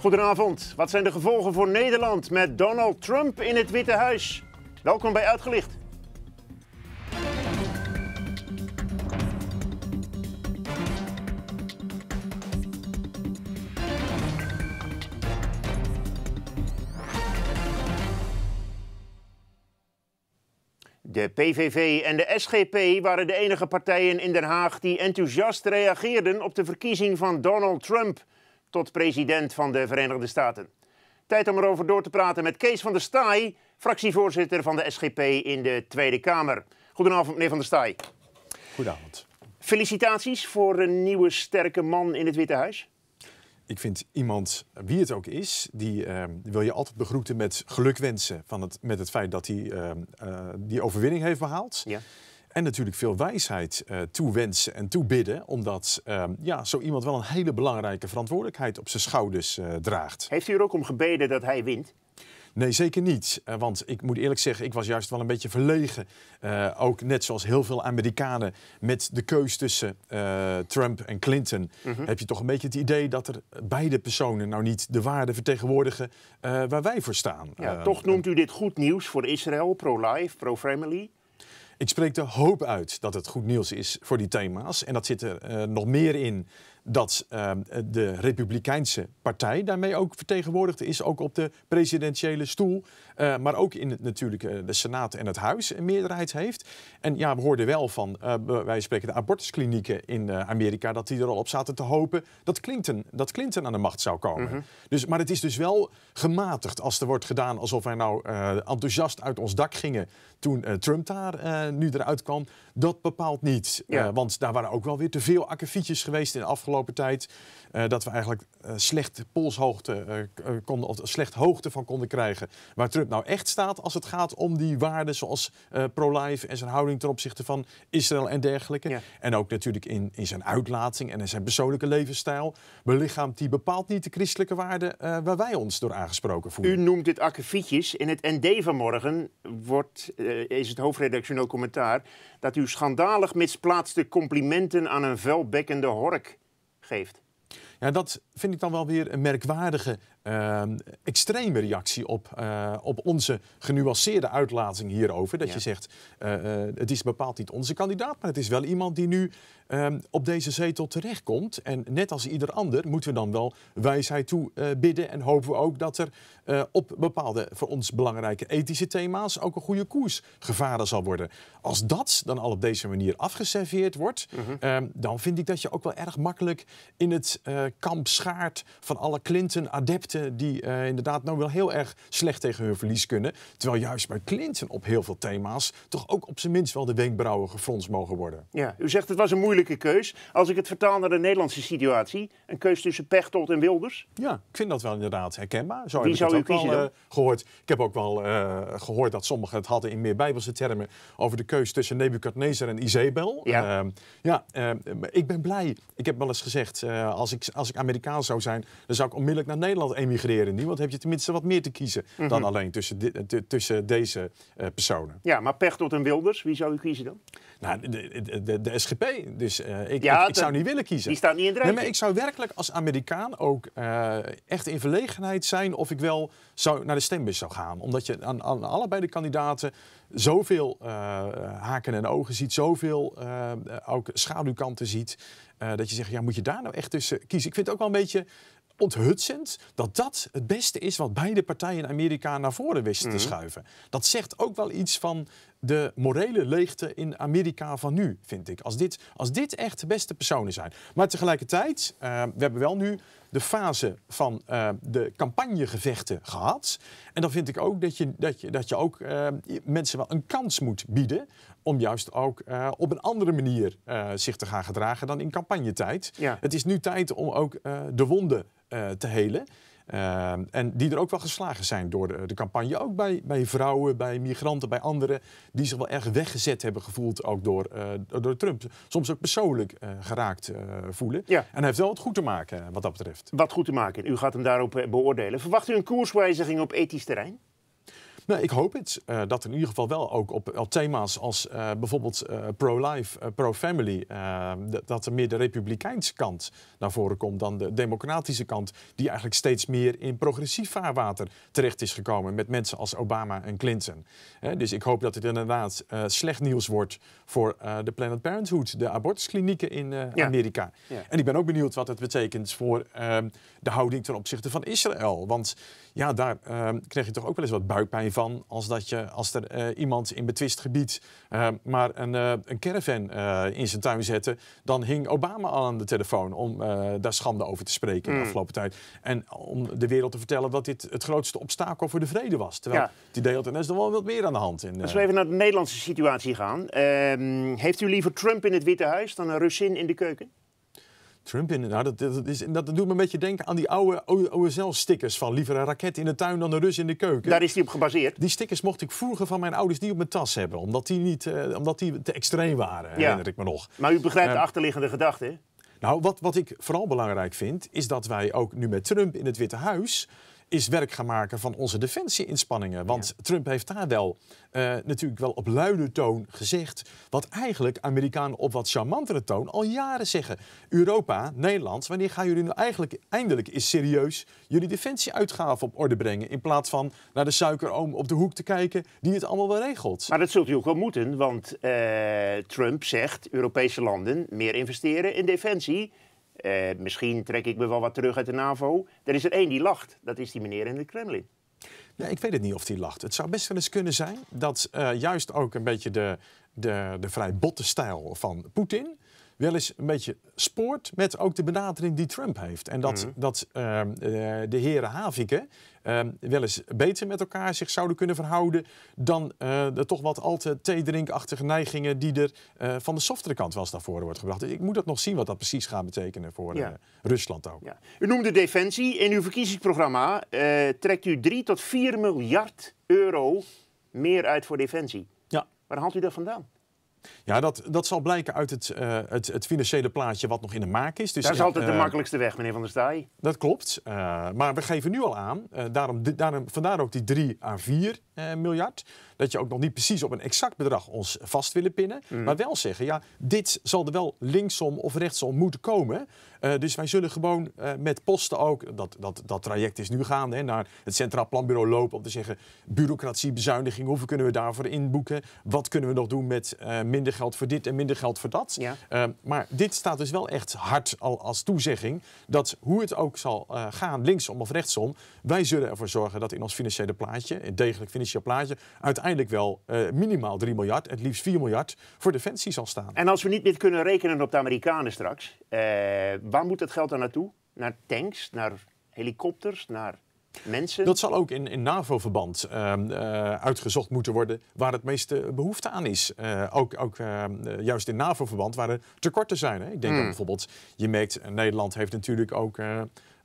Goedenavond. Wat zijn de gevolgen voor Nederland met Donald Trump in het Witte Huis? Welkom bij Uitgelicht. De PVV en de SGP waren de enige partijen in Den Haag die enthousiast reageerden op de verkiezing van Donald Trump tot president van de Verenigde Staten. Tijd om erover door te praten met Kees van der Staaij, fractievoorzitter van de SGP in de Tweede Kamer. Goedenavond, meneer van der Staaij. Goedenavond. Felicitaties voor een nieuwe sterke man in het Witte Huis. Ik vind iemand, wie het ook is, die ehm, wil je altijd begroeten met gelukwensen. Van het, met het feit dat hij ehm, eh, die overwinning heeft behaald. Ja. En natuurlijk veel wijsheid uh, toewensen en toebidden, omdat ehm, ja, zo iemand wel een hele belangrijke verantwoordelijkheid op zijn schouders eh, draagt. Heeft u er ook om gebeden dat hij wint? Nee, zeker niet. Eh, want ik moet eerlijk zeggen, ik was juist wel een beetje verlegen. ook net zoals heel veel Amerikanen met de keus tussen Trump en Clinton. Mhm. Heb je toch een beetje het idee dat er beide personen nou niet de waarden vertegenwoordigen waar wij voor staan. Ja, toch noemt u dit goed nieuws voor Israël, pro-life, pro-family? Ik spreek de hoop uit dat het goed nieuws is voor die thema's. En dat zit er eh, nog meer in dat ehm, de Republikeinse partij daarmee ook vertegenwoordigd is, ook op de presidentiële stoel, eh, maar ook in het, natuurlijk eh, de Senaat en het Huis een meerderheid heeft. En ja, we hoorden wel van, eh, wij spreken de abortusklinieken in Amerika, dat die er al op zaten te hopen dat Clinton, dat Clinton aan de macht zou komen. Mhm. dus, maar het is dus wel gematigd als er wordt gedaan alsof wij nou enthousiast uit ons dak gingen toen Trump daar nu eruit kwam. Dat bepaalt niet, want daar waren ook wel weer te veel akkefietjes geweest in de afgelopen afgelopen tijd. Eh, dat we eigenlijk eh, slecht polshoogte eh, konden, of slecht hoogte van konden krijgen. Waar Trump nou echt staat als het gaat om die waarden zoals pro-life en zijn houding ten opzichte van Israël en dergelijke. En ook natuurlijk in, in zijn uitlating en in zijn persoonlijke levensstijl. Belichaamt die bepaalt niet de christelijke waarden waar wij ons door aangesproken voelen. U noemt dit akkefietjes. In het ND vanmorgen wordt, is het hoofdredactioneel commentaar dat u schandalig misplaatste complimenten aan een vuilbekkende hork ja, dat vind ik dan wel weer een merkwaardige Ehm, extreme reactie op, eh, op onze genuanceerde uitlating hierover. Dat je zegt, eh, eh, het is bepaald niet onze kandidaat, maar het is wel iemand die nu ehm, op deze zetel terechtkomt. En net als ieder ander moeten we dan wel wijsheid toe bidden. En hopen we ook dat er op bepaalde voor ons belangrijke ethische thema's ook een goede koers gevaren zal worden. Als dat dan al op deze manier afgeserveerd wordt, mhm. ehm, dan vind ik dat je ook wel erg makkelijk in het kamp schaart van alle Clinton-adepten die eh, inderdaad nou wel heel erg slecht tegen hun verlies kunnen. Terwijl juist bij Clinton op heel veel thema's toch ook op zijn minst wel de wenkbrauwen gefronst mogen worden. Ja, u zegt het was een moeilijke keus. Als ik het vertaal naar de Nederlandse situatie, een keus tussen Pechtold en Wilders? Ja, ik vind dat wel inderdaad herkenbaar. Zo Wie heb ik het ook wel eh, gehoord. Ik heb ook wel eh, gehoord dat sommigen het hadden in meer bijbelse termen over de keus tussen Nebukadnezar en Izebel. Ja, ehm, ja ehm, ik ben blij. Ik heb wel eens gezegd, als, ik, als ik Amerikaans zou zijn, dan zou ik onmiddellijk naar Nederland emigreren nu? Want heb je tenminste wat meer te kiezen dan mhm. alleen tussen, eh, tussen deze eh, personen. Ja, maar Pechtold en Wilders, wie zou u kiezen dan? Nou, de, de, de, SGP. Dus eh, ik, ik, zou niet willen kiezen. Die staat niet in de nee, maar ik zou werkelijk als Amerikaan ook echt in verlegenheid zijn of ik wel zou, naar de stembus zou gaan. Omdat je aan, aan allebei de kandidaten zoveel haken en ogen ziet, zoveel ook schaduwkanten ziet. dat je zegt, ja, moet je daar nou echt tussen kiezen? Ik vind het ook wel een beetje onthutsend dat dat het beste is wat beide partijen in Amerika naar voren wisten te mhm. schuiven. Dat zegt ook wel iets van de morele leegte in Amerika van nu, vind ik. Als dit, als dit echt de beste personen zijn. Maar tegelijkertijd, eh, we hebben wel nu de fase van eh, de campagnegevechten gehad. En dan vind ik ook dat je, dat je, dat je ook eh, mensen wel een kans moet bieden om juist ook op een andere manier zich te gaan gedragen dan in campagnetijd. Het is nu tijd om ook de wonden te helen. Ehm, en die er ook wel geslagen zijn door de, de, campagne. Ook bij, bij vrouwen, bij migranten, bij anderen. Die zich wel erg weggezet hebben gevoeld ook door, eh, door Trump. Soms ook persoonlijk eh, geraakt eh, voelen. Ja. En hij heeft wel wat goed te maken wat dat betreft. Wat goed te maken. U gaat hem daarop beoordelen. Verwacht u een koerswijziging op ethisch terrein? Nou, ik hoop het. Eh, dat er in ieder geval wel ook op, thema's als eh, bijvoorbeeld eh, pro-life, pro-family, dat er meer de republikeinse kant naar voren komt dan de democratische kant, die eigenlijk steeds meer in progressief vaarwater terecht is gekomen met mensen als Obama en Clinton. dus ik hoop dat het inderdaad slecht nieuws wordt voor de Planned Parenthood, de abortusklinieken in Amerika. En ik ben ook benieuwd wat het betekent voor ehm, de houding ten opzichte van Israël. Want ja, daar ehm, krijg je toch ook wel eens wat buikpijn van als, dat je, als er eh, iemand in betwist gebied eh, maar een, eh, een caravan in zijn tuin zette, dan hing Obama al aan de telefoon om daar schande over te spreken mm. de afgelopen tijd. En om de wereld te vertellen dat dit het grootste obstakel voor de vrede was. Terwijl die het en en is nog wel wat meer aan de hand. In, Als we even naar de Nederlandse situatie gaan. Ehm, heeft u liever Trump in het Witte Huis dan een Russin in de keuken? Trump inderdaad, dat, dat, is, dat doet me een beetje denken aan die oude OSL-stickers van liever een raket in de tuin dan een Rus in de keuken. Daar is die op gebaseerd. Die stickers mocht ik vroeger van mijn ouders niet op mijn tas hebben, omdat die, niet, eh, omdat die te extreem waren, herinner ik me nog. Maar u begrijpt de achterliggende gedachte, Nou, wat, wat ik vooral belangrijk vind, is dat wij ook nu met Trump in het Witte Huis is werk gaan maken van onze defensie-inspanningen. Want Trump heeft daar wel eh, natuurlijk wel op luide toon gezegd. Wat eigenlijk Amerikanen op wat charmantere toon al jaren zeggen. Europa, Nederland, wanneer gaan jullie nu eigenlijk eindelijk eens serieus jullie defensieuitgaven op orde brengen? In plaats van naar de suikeroom op de hoek te kijken die het allemaal wel regelt. Maar dat zult u ook wel moeten, want eh, Trump zegt Europese landen meer investeren in defensie. Eh, misschien trek ik me wel wat terug uit de NAVO. Er is er één die lacht. Dat is die meneer in de Kremlin. Nee, ik weet het niet of die lacht. Het zou best wel eens kunnen zijn dat eh, juist ook een beetje de, de, de vrij botte stijl van Poetin wel eens een beetje spoort met ook de benadering die Trump heeft. En dat, mhm. dat ehm, eh, de heren Haviken uh, ehm, wel eens beter met elkaar zich zouden kunnen verhouden dan de eh, toch wat al te theedrinkachtige neigingen die er eh, van de softere kant wel eens naar voren wordt gebracht. Ik moet dat nog zien wat dat precies gaat betekenen voor Rusland ook. U noemde defensie. In uw verkiezingsprogramma trekt u 3 tot 4 miljard euro meer uit voor defensie. Ja. Waar haalt u dat vandaan? Ja, dat, dat zal blijken uit het, eh, het, het, financiële plaatje wat nog in de maak is. Dus dat is altijd de eh, makkelijkste weg, meneer Van der Staaij. Dat klopt. Eh, maar we geven nu al aan, daarom, daarom, vandaar ook die 3 à 4 eh, miljard. Dat je ook nog niet precies op een exact bedrag ons vast willen pinnen. Mm. Maar wel zeggen, ja, dit zal er wel linksom of rechtsom moeten komen. Eh, dus wij zullen gewoon eh, met posten ook, dat, dat, dat traject is nu gaande, hè, naar het Centraal Planbureau lopen om te zeggen, bureaucratie, bezuiniging, hoeveel kunnen we daarvoor inboeken? Wat kunnen we nog doen met minder geld voor dit en minder geld voor dat? maar dit staat dus wel echt hard al als toezegging, dat hoe het ook zal gaan, linksom of rechtsom, wij zullen ervoor zorgen dat in ons financiële plaatje, een degelijk financiële plaatje, uiteindelijk wel eh, minimaal 3 miljard, het liefst 4 miljard, voor defensie zal staan. En als we niet meer kunnen rekenen op de Amerikanen straks, eh, waar moet dat geld dan naartoe? Naar tanks, naar helikopters, naar Mensen? Dat zal ook in, in NAVO-verband ehm, eh, uitgezocht moeten worden waar het meeste behoefte aan is. ook, ook ehm, juist in NAVO-verband waar er tekorten zijn. Hè? Ik denk dat hmm. bijvoorbeeld, je merkt, Nederland heeft natuurlijk ook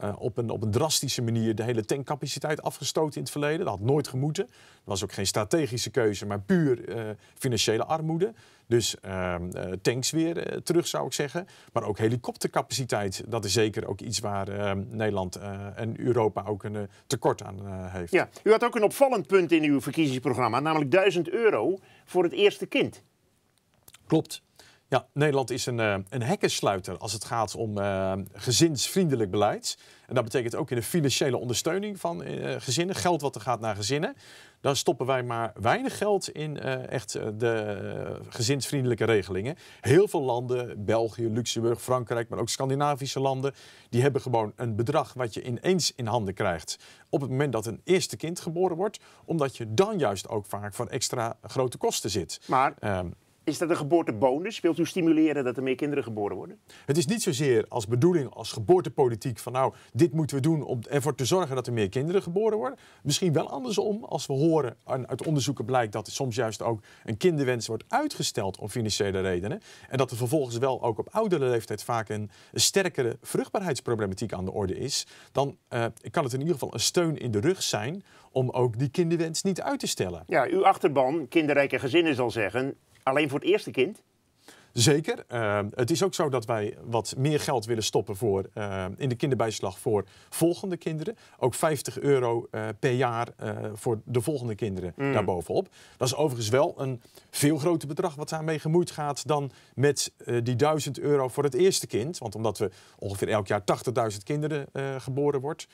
eh, op, een, op een drastische manier de hele tankcapaciteit afgestoten in het verleden. Dat had nooit gemoeten. Dat was ook geen strategische keuze, maar puur eh, financiële armoede. Dus ehm, eh, tanks weer terug zou ik zeggen. Maar ook helikoptercapaciteit, dat is zeker ook iets waar ehm, Nederland en Europa ook een tekort aan heeft. Ja, u had ook een opvallend punt in uw verkiezingsprogramma, namelijk 1000 euro voor het eerste kind. Klopt. Ja, Nederland is een, eh, een hekkensluiter als het gaat om uh, gezinsvriendelijk beleid. En dat betekent ook in de financiële ondersteuning van eh, gezinnen, geld wat er gaat naar gezinnen. Dan stoppen wij maar weinig geld in echt de gezinsvriendelijke regelingen. Heel veel landen, België, Luxemburg, Frankrijk, maar ook Scandinavische landen, die hebben gewoon een bedrag wat je ineens in handen krijgt op het moment dat een eerste kind geboren wordt, omdat je dan juist ook vaak voor extra grote kosten zit. Maar ehm, is dat een geboortebonus? Wilt u stimuleren dat er meer kinderen geboren worden? Het is niet zozeer als bedoeling, als geboortepolitiek van nou, dit moeten we doen om ervoor te zorgen dat er meer kinderen geboren worden. Misschien wel andersom, als we horen en uit onderzoeken blijkt dat soms juist ook een kinderwens wordt uitgesteld om financiële redenen. En dat er vervolgens wel ook op oudere leeftijd vaak een sterkere vruchtbaarheidsproblematiek aan de orde is. Dan eh, kan het in ieder geval een steun in de rug zijn om ook die kinderwens niet uit te stellen. Ja, uw achterban, kinderrijke gezinnen zal zeggen, alleen voor het eerste kind? Zeker. Eh, het is ook zo dat wij wat meer geld willen stoppen voor, eh, in de kinderbijslag voor volgende kinderen. Ook 50 euro eh, per jaar voor de volgende kinderen mm. daarbovenop. Dat is overigens wel een veel groter bedrag wat daarmee gemoeid gaat dan met die 1000 euro voor het eerste kind. Want omdat we ongeveer elk jaar 80.000 kinderen geboren wordt,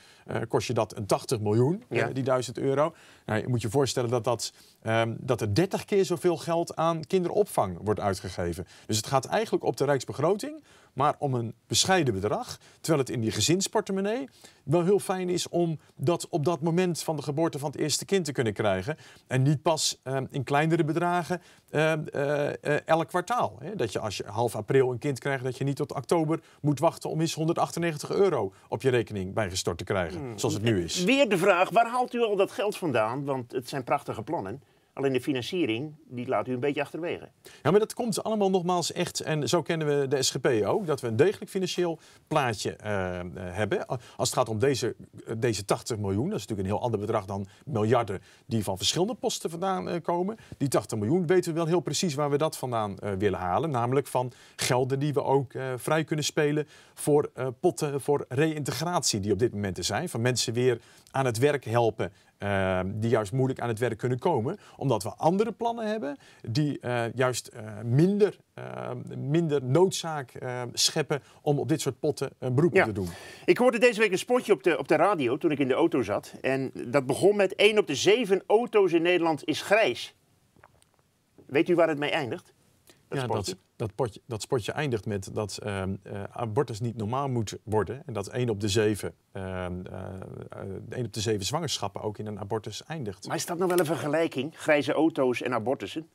kost je dat een 80 miljoen, die 1000 euro. Nou, je moet je voorstellen dat dat Ehm, dat er 30 keer zoveel geld aan kinderopvang wordt uitgegeven. Dus het gaat eigenlijk op de Rijksbegroting, maar om een bescheiden bedrag. Terwijl het in die gezinsportemonnee wel heel fijn is om dat op dat moment van de geboorte van het eerste kind te kunnen krijgen. En niet pas ehm, in kleinere bedragen ehm, eh, eh, elk kwartaal. Hè? Dat je als je half april een kind krijgt, dat je niet tot oktober moet wachten om eens 198 euro op je rekening bijgestort te krijgen. Hmm. Zoals het nu is. Weer de vraag, waar haalt u al dat geld vandaan? Want het zijn prachtige plannen. Alleen de financiering, die laat u een beetje achterwege. Ja, maar dat komt allemaal nogmaals echt, en zo kennen we de SGP ook, dat we een degelijk financieel plaatje eh, hebben. Als het gaat om deze, deze 80 miljoen, dat is natuurlijk een heel ander bedrag dan miljarden die van verschillende posten vandaan eh, komen. Die 80 miljoen weten we wel heel precies waar we dat vandaan eh, willen halen. Namelijk van gelden die we ook vrij kunnen spelen voor potten voor reïntegratie die op dit moment er zijn. Van mensen weer aan het werk helpen Ehm, die juist moeilijk aan het werk kunnen komen, omdat we andere plannen hebben die eh, juist eh, minder, ehm, minder noodzaak ehm, scheppen om op dit soort potten een beroep te doen. Ik hoorde deze week een spotje op de, op de radio toen ik in de auto zat. En dat begon met 1 op de 7 auto's in Nederland is grijs. Weet u waar het mee eindigt? ja, Dat, dat, potje, dat spotje eindigt met dat ehm, eh, abortus niet normaal moet worden. En dat 1 op de 7, uh, 1 op de 7 zwangerschappen ook in een abortus eindigt. Maar is dat nou wel een vergelijking? Grijze auto's en abortussen?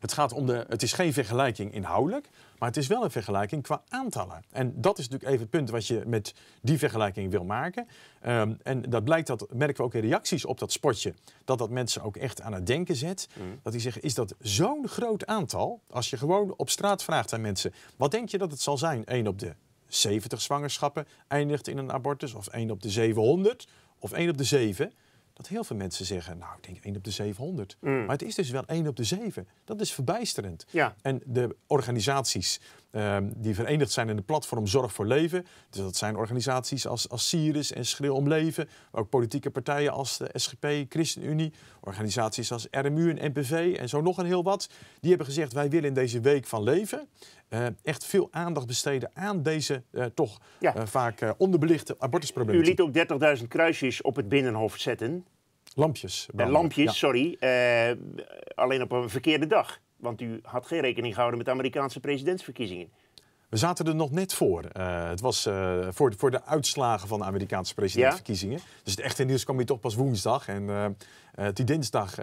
Het, gaat om de, het is geen vergelijking inhoudelijk, maar het is wel een vergelijking qua aantallen. En dat is natuurlijk even het punt wat je met die vergelijking wil maken. Ehm, en dat blijkt, dat merken we ook in reacties op dat spotje, dat dat mensen ook echt aan het denken zet. Mm. Dat die zeggen, is dat zo'n groot aantal? Als je gewoon op straat vraagt aan mensen, wat denk je dat het zal zijn? 1 op de 70 zwangerschappen eindigt in een abortus, of 1 op de 700, of 1 op de 7 dat heel veel mensen zeggen, nou, ik denk 1 op de 700. Mm. Maar het is dus wel 1 op de 7. Dat is verbijsterend. En de organisaties Ehm, die verenigd zijn in de platform Zorg voor Leven. Dus dat zijn organisaties als, als en Schreeuw om Leven. Maar ook politieke partijen als de SGP, ChristenUnie. Organisaties als RMU en NPV en zo nog een heel wat. Die hebben gezegd, wij willen in deze week van leven... Eh, echt veel aandacht besteden aan deze eh, toch eh, vaak onderbelichte abortusproblematiek. U liet ook 30.000 kruisjes op het binnenhof zetten. Lampjes. lampjes, sorry. alleen op een verkeerde dag. Want u had geen rekening gehouden met de Amerikaanse presidentsverkiezingen. We zaten er nog net voor. Eh, het was eh, voor, voor, de uitslagen van de Amerikaanse presidentsverkiezingen. Dus het echte nieuws kwam hier toch pas woensdag. En uh, die dinsdag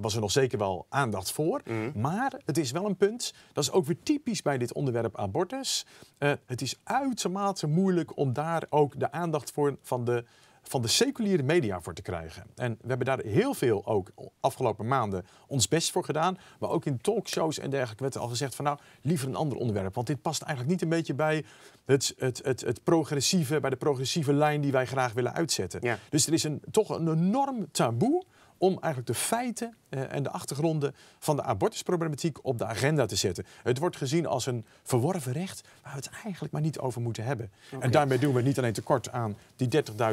was er nog zeker wel aandacht voor. Mhm. Maar het is wel een punt, dat is ook weer typisch bij dit onderwerp abortus. het is uitermate moeilijk om daar ook de aandacht voor van de van de seculiere media voor te krijgen. En we hebben daar heel veel ook afgelopen maanden ons best voor gedaan. Maar ook in talkshows en dergelijke werd al gezegd van nou, liever een ander onderwerp. Want dit past eigenlijk niet een beetje bij het, het, het, het progressieve, bij de progressieve lijn die wij graag willen uitzetten. Dus er is een, toch een enorm taboe om eigenlijk de feiten eh, en de achtergronden van de abortusproblematiek op de agenda te zetten. Het wordt gezien als een verworven recht waar we het eigenlijk maar niet over moeten hebben. En daarmee doen we niet alleen tekort aan die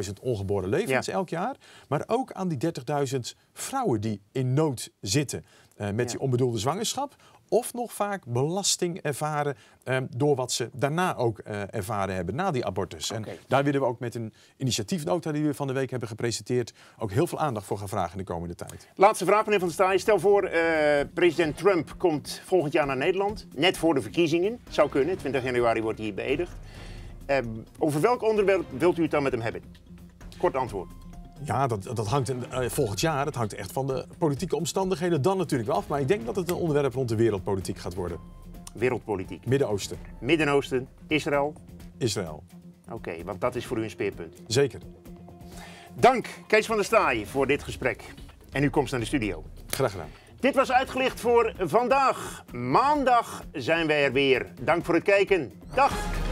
30.000 ongeboren levens elk jaar, maar ook aan die 30.000 vrouwen die in nood zitten. Eh, met die onbedoelde zwangerschap. Of nog vaak belasting ervaren ehm, door wat ze daarna ook eh, ervaren hebben, na die abortus. En daar willen we ook met een initiatiefnota die we van de week hebben gepresenteerd... ook heel veel aandacht voor gaan vragen in de komende tijd. Laatste vraag, meneer Van der Staaij. Stel voor, eh, president Trump komt volgend jaar naar Nederland. Net voor de verkiezingen. Zou kunnen, 20 januari wordt hij beëdigd. Ehm, over welk onderwerp wilt u het dan met hem hebben? Kort antwoord. Ja, dat, dat hangt in, eh, volgend jaar. Dat hangt echt van de politieke omstandigheden dan natuurlijk wel af. Maar ik denk dat het een onderwerp rond de wereldpolitiek gaat worden. Wereldpolitiek? Midden-Oosten. Midden-Oosten, Israël? Israël. Oké, want dat is voor u een speerpunt. Zeker. Dank Kees van der Staaij voor dit gesprek en uw komst naar de studio. Graag gedaan. Dit was uitgelicht voor vandaag. Maandag zijn wij er weer. Dank voor het kijken. Dag.